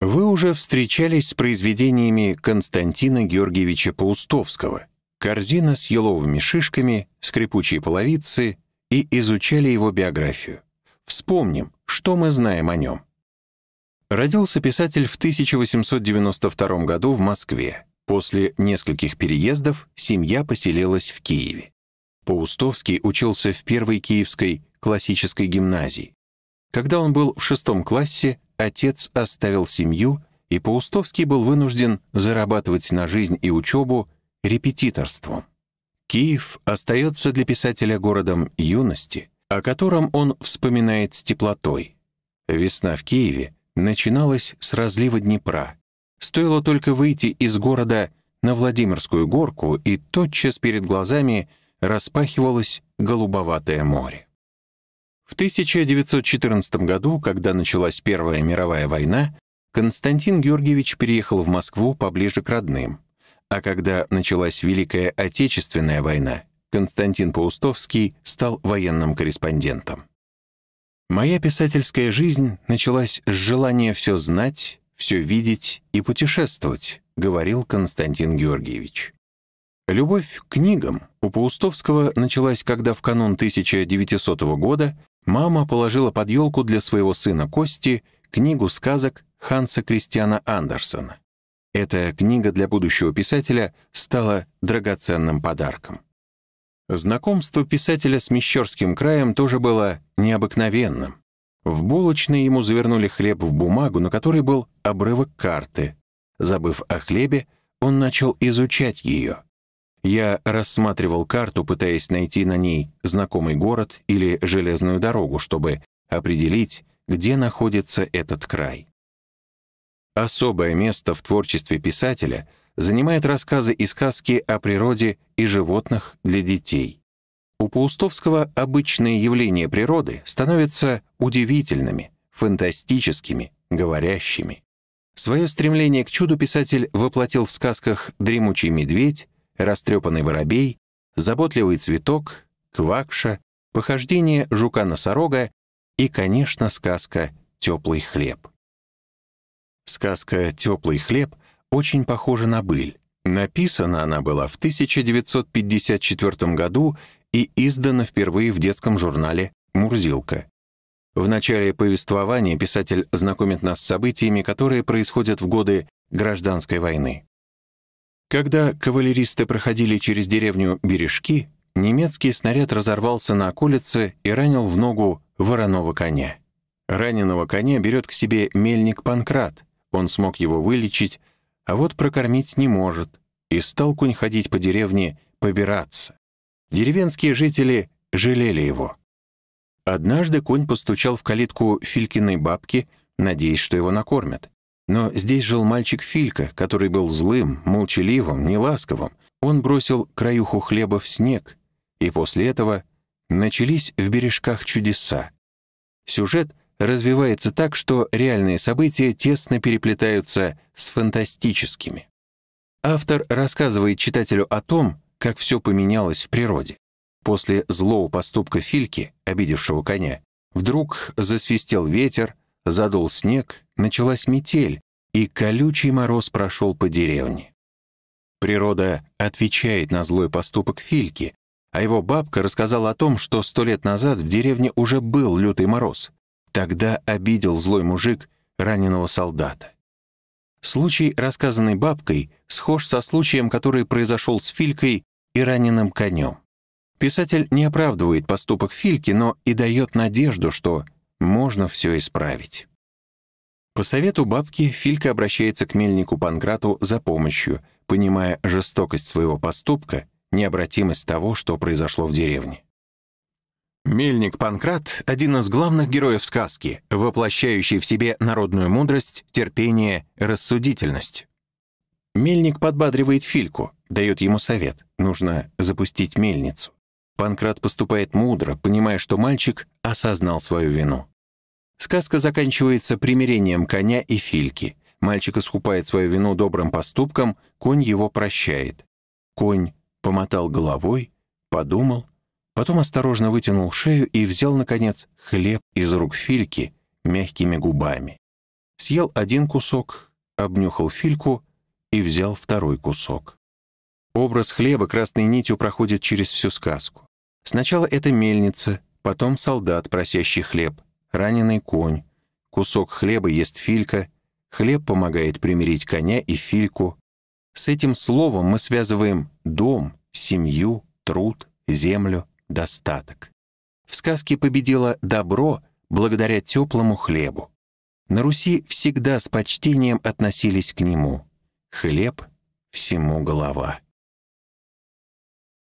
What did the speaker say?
Вы уже встречались с произведениями Константина Георгиевича Паустовского «Корзина с еловыми шишками», «Скрипучие половицы» и изучали его биографию. Вспомним, что мы знаем о нем. Родился писатель в 1892 году в Москве. После нескольких переездов семья поселилась в Киеве. Паустовский учился в первой киевской классической гимназии. Когда он был в шестом классе, Отец оставил семью, и Паустовский был вынужден зарабатывать на жизнь и учебу репетиторством. Киев остается для писателя городом юности, о котором он вспоминает с теплотой. Весна в Киеве начиналась с разлива Днепра. Стоило только выйти из города на Владимирскую горку, и тотчас перед глазами распахивалось голубоватое море. В 1914 году, когда началась Первая мировая война, Константин Георгиевич переехал в Москву поближе к родным. А когда началась Великая Отечественная война, Константин Паустовский стал военным корреспондентом. Моя писательская жизнь началась с желания все знать, все видеть и путешествовать, говорил Константин Георгиевич. Любовь к книгам у Паустовского началась, когда в канун 1900 года Мама положила под елку для своего сына Кости книгу сказок Ханса Кристиана Андерсона. Эта книга для будущего писателя стала драгоценным подарком. Знакомство писателя с Мещерским краем тоже было необыкновенным. В булочной ему завернули хлеб в бумагу, на которой был обрывок карты. Забыв о хлебе, он начал изучать ее. Я рассматривал карту, пытаясь найти на ней знакомый город или железную дорогу, чтобы определить, где находится этот край. Особое место в творчестве писателя занимает рассказы и сказки о природе и животных для детей. У Паустовского обычные явления природы становятся удивительными, фантастическими, говорящими. Свое стремление к чуду писатель воплотил в сказках «Дремучий медведь», растрепанный воробей, заботливый цветок, квакша, похождение жука-носорога и, конечно, сказка «Теплый хлеб». Сказка «Теплый хлеб» очень похожа на быль. Написана она была в 1954 году и издана впервые в детском журнале «Мурзилка». В начале повествования писатель знакомит нас с событиями, которые происходят в годы гражданской войны. Когда кавалеристы проходили через деревню Бережки, немецкий снаряд разорвался на околице и ранил в ногу вороного коня. Раненого коня берет к себе мельник Панкрат, он смог его вылечить, а вот прокормить не может, и стал кунь ходить по деревне побираться. Деревенские жители жалели его. Однажды конь постучал в калитку Филькиной бабки, надеясь, что его накормят. Но здесь жил мальчик Филька, который был злым, молчаливым, неласковым. Он бросил краюху хлеба в снег, и после этого начались в бережках чудеса. Сюжет развивается так, что реальные события тесно переплетаются с фантастическими. Автор рассказывает читателю о том, как все поменялось в природе. После злого поступка Фильки, обидевшего коня, вдруг засвистел ветер, задул снег, началась метель, и колючий мороз прошел по деревне. Природа отвечает на злой поступок Фильки, а его бабка рассказала о том, что сто лет назад в деревне уже был лютый мороз. Тогда обидел злой мужик раненого солдата. Случай, рассказанный бабкой, схож со случаем, который произошел с Филькой и раненым конем. Писатель не оправдывает поступок Фильки, но и дает надежду, что можно все исправить. По совету бабки Филька обращается к мельнику Панкрату за помощью, понимая жестокость своего поступка, необратимость того, что произошло в деревне. Мельник Панкрат — один из главных героев сказки, воплощающий в себе народную мудрость, терпение, рассудительность. Мельник подбадривает Фильку, дает ему совет. Нужно запустить мельницу. Панкрат поступает мудро, понимая, что мальчик осознал свою вину. Сказка заканчивается примирением коня и фильки. Мальчик искупает свою вину добрым поступком, конь его прощает. Конь помотал головой, подумал, потом осторожно вытянул шею и взял, наконец, хлеб из рук Фильки мягкими губами. Съел один кусок, обнюхал Фильку и взял второй кусок. Образ хлеба красной нитью проходит через всю сказку. Сначала это мельница, потом солдат, просящий хлеб, раненый конь. Кусок хлеба ест филька, хлеб помогает примирить коня и фильку. С этим словом мы связываем дом, семью, труд, землю, достаток. В сказке победило добро благодаря теплому хлебу. На Руси всегда с почтением относились к нему. Хлеб — всему голова.